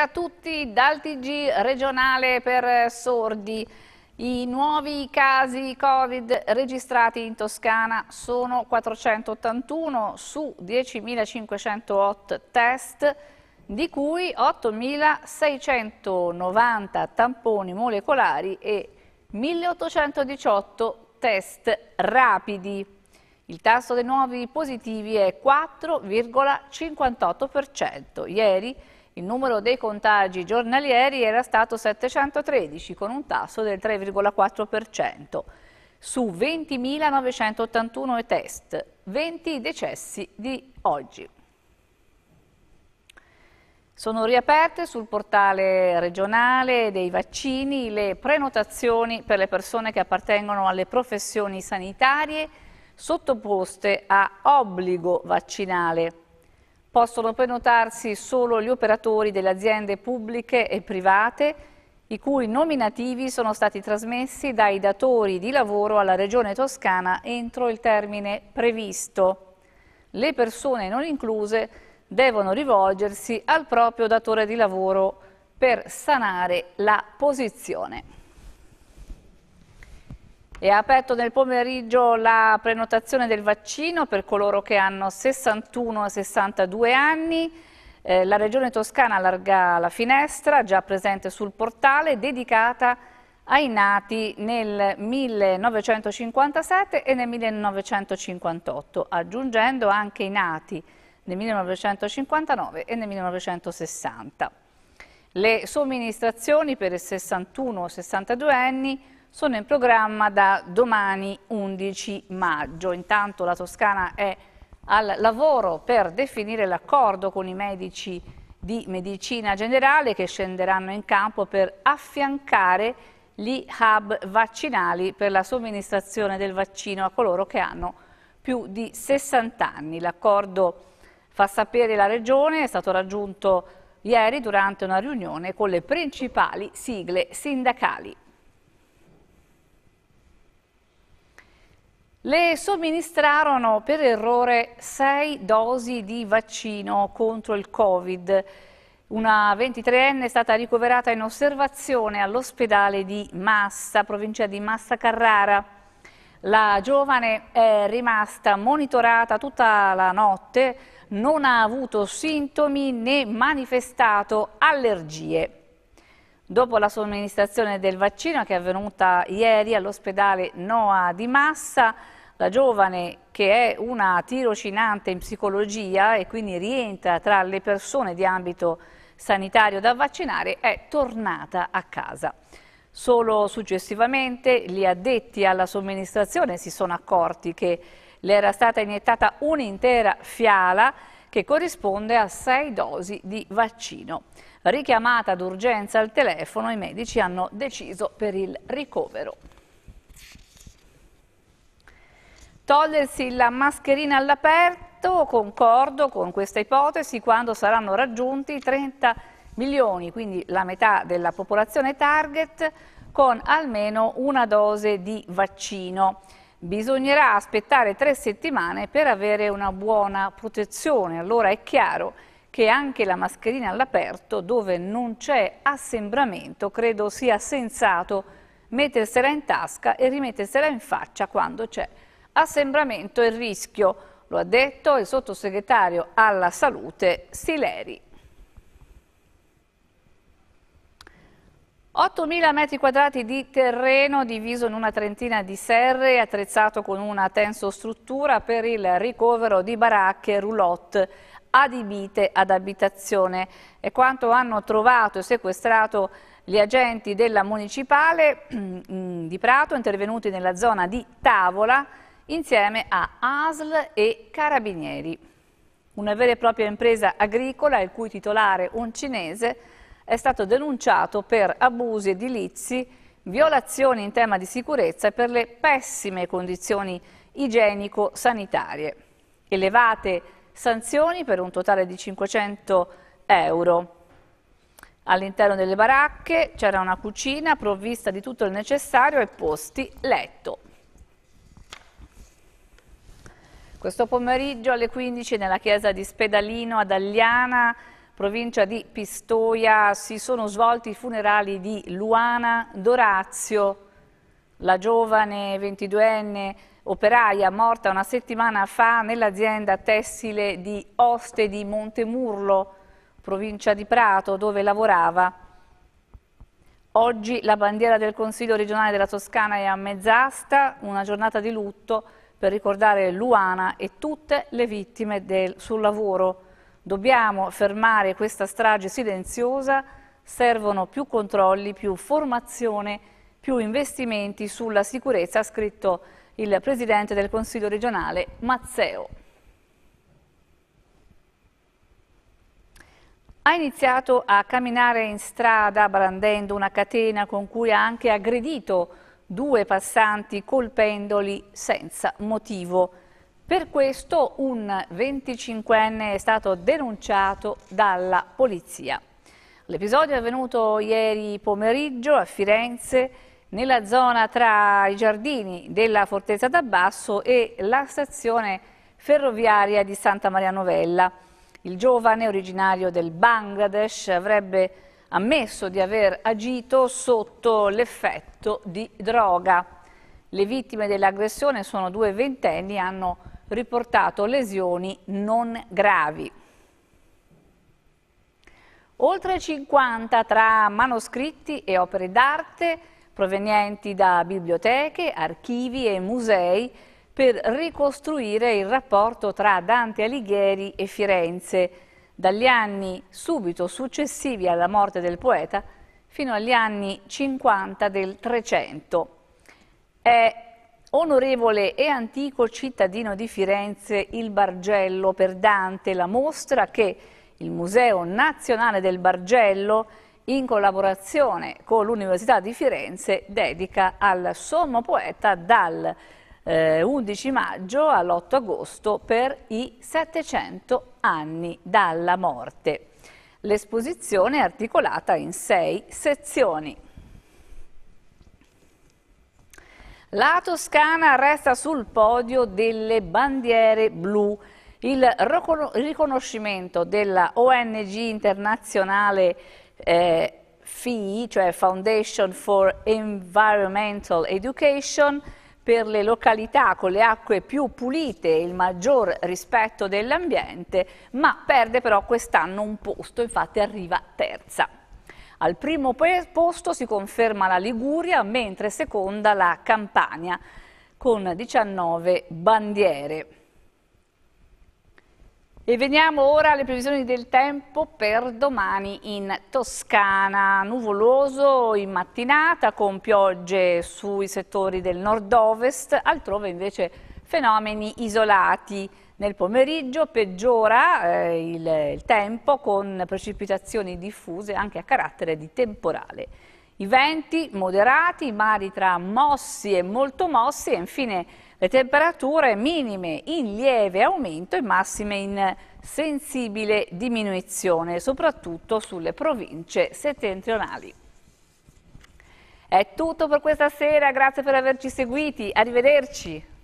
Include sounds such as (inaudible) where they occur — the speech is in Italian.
a tutti dal TG regionale per eh, sordi. I nuovi casi Covid registrati in Toscana sono 481 su 10.508 test, di cui 8.690 tamponi molecolari e 1.818 test rapidi. Il tasso dei nuovi positivi è 4,58%. Ieri il numero dei contagi giornalieri era stato 713 con un tasso del 3,4%. Su 20.981 test, 20 decessi di oggi. Sono riaperte sul portale regionale dei vaccini le prenotazioni per le persone che appartengono alle professioni sanitarie sottoposte a obbligo vaccinale. Possono prenotarsi solo gli operatori delle aziende pubbliche e private i cui nominativi sono stati trasmessi dai datori di lavoro alla Regione Toscana entro il termine previsto. Le persone non incluse devono rivolgersi al proprio datore di lavoro per sanare la posizione. È aperto nel pomeriggio la prenotazione del vaccino per coloro che hanno 61-62 anni. Eh, la Regione Toscana allarga la finestra, già presente sul portale, dedicata ai nati nel 1957 e nel 1958, aggiungendo anche i nati nel 1959 e nel 1960. Le somministrazioni per i 61-62 anni sono in programma da domani 11 maggio. Intanto la Toscana è al lavoro per definire l'accordo con i medici di medicina generale che scenderanno in campo per affiancare gli hub vaccinali per la somministrazione del vaccino a coloro che hanno più di 60 anni. L'accordo fa sapere la Regione, è stato raggiunto ieri durante una riunione con le principali sigle sindacali. Le somministrarono per errore sei dosi di vaccino contro il Covid. Una 23enne è stata ricoverata in osservazione all'ospedale di Massa, provincia di Massa Carrara. La giovane è rimasta monitorata tutta la notte, non ha avuto sintomi né manifestato allergie. Dopo la somministrazione del vaccino che è avvenuta ieri all'ospedale Noa di Massa, la giovane che è una tirocinante in psicologia e quindi rientra tra le persone di ambito sanitario da vaccinare, è tornata a casa. Solo successivamente gli addetti alla somministrazione si sono accorti che le era stata iniettata un'intera fiala che corrisponde a sei dosi di vaccino. Richiamata d'urgenza al telefono, i medici hanno deciso per il ricovero. Togliersi la mascherina all'aperto, concordo con questa ipotesi, quando saranno raggiunti 30 milioni, quindi la metà della popolazione target, con almeno una dose di vaccino. Bisognerà aspettare tre settimane per avere una buona protezione, allora è chiaro che anche la mascherina all'aperto, dove non c'è assembramento, credo sia sensato mettersela in tasca e rimettersela in faccia quando c'è assembramento e rischio. Lo ha detto il sottosegretario alla salute Sileri. 8.000 metri quadrati di terreno diviso in una trentina di serre attrezzato con una tenso struttura per il ricovero di baracche e roulotte adibite ad abitazione. È quanto hanno trovato e sequestrato gli agenti della Municipale (clears throat) di Prato intervenuti nella zona di Tavola insieme a ASL e Carabinieri, una vera e propria impresa agricola il cui titolare, un cinese, è stato denunciato per abusi edilizi, violazioni in tema di sicurezza e per le pessime condizioni igienico-sanitarie. Elevate sanzioni per un totale di 500 euro. All'interno delle baracche c'era una cucina provvista di tutto il necessario e posti letto. Questo pomeriggio alle 15 nella chiesa di Spedalino ad Agliana, provincia di Pistoia, si sono svolti i funerali di Luana Dorazio, la giovane 22enne operaia morta una settimana fa nell'azienda tessile di Oste di Montemurlo, provincia di Prato, dove lavorava. Oggi la bandiera del Consiglio regionale della Toscana è a mezz'asta, una giornata di lutto per ricordare Luana e tutte le vittime del, sul lavoro. Dobbiamo fermare questa strage silenziosa, servono più controlli, più formazione, più investimenti sulla sicurezza, ha scritto il Presidente del Consiglio regionale Mazzeo. Ha iniziato a camminare in strada brandendo una catena con cui ha anche aggredito due passanti colpendoli senza motivo. Per questo un 25enne è stato denunciato dalla polizia. L'episodio è avvenuto ieri pomeriggio a Firenze, nella zona tra i giardini della Fortezza d'Abbasso e la stazione ferroviaria di Santa Maria Novella. Il giovane, originario del Bangladesh, avrebbe ammesso di aver agito sotto l'effetto di droga. Le vittime dell'aggressione sono due ventenni e hanno riportato lesioni non gravi. Oltre 50 tra manoscritti e opere d'arte provenienti da biblioteche, archivi e musei per ricostruire il rapporto tra Dante Alighieri e Firenze, dagli anni subito successivi alla morte del poeta fino agli anni 50 del 300. È onorevole e antico cittadino di Firenze il Bargello per Dante, la mostra che il Museo Nazionale del Bargello in collaborazione con l'Università di Firenze dedica al sommo poeta dal eh, 11 maggio all'8 agosto per i 700 anni dalla morte. L'esposizione è articolata in sei sezioni. La Toscana resta sul podio delle bandiere blu. Il riconoscimento della ONG internazionale eh, FI, cioè Foundation for Environmental Education, per le località con le acque più pulite e il maggior rispetto dell'ambiente, ma perde però quest'anno un posto, infatti arriva terza. Al primo posto si conferma la Liguria, mentre seconda la Campania, con 19 bandiere. E veniamo ora alle previsioni del tempo per domani in Toscana. Nuvoloso in mattinata con piogge sui settori del nord-ovest, altrove invece fenomeni isolati. Nel pomeriggio peggiora eh, il, il tempo con precipitazioni diffuse anche a carattere di temporale. I venti moderati, i mari tra mossi e molto mossi e infine le temperature minime in lieve aumento e massime in sensibile diminuzione, soprattutto sulle province settentrionali. È tutto per questa sera, grazie per averci seguiti, arrivederci.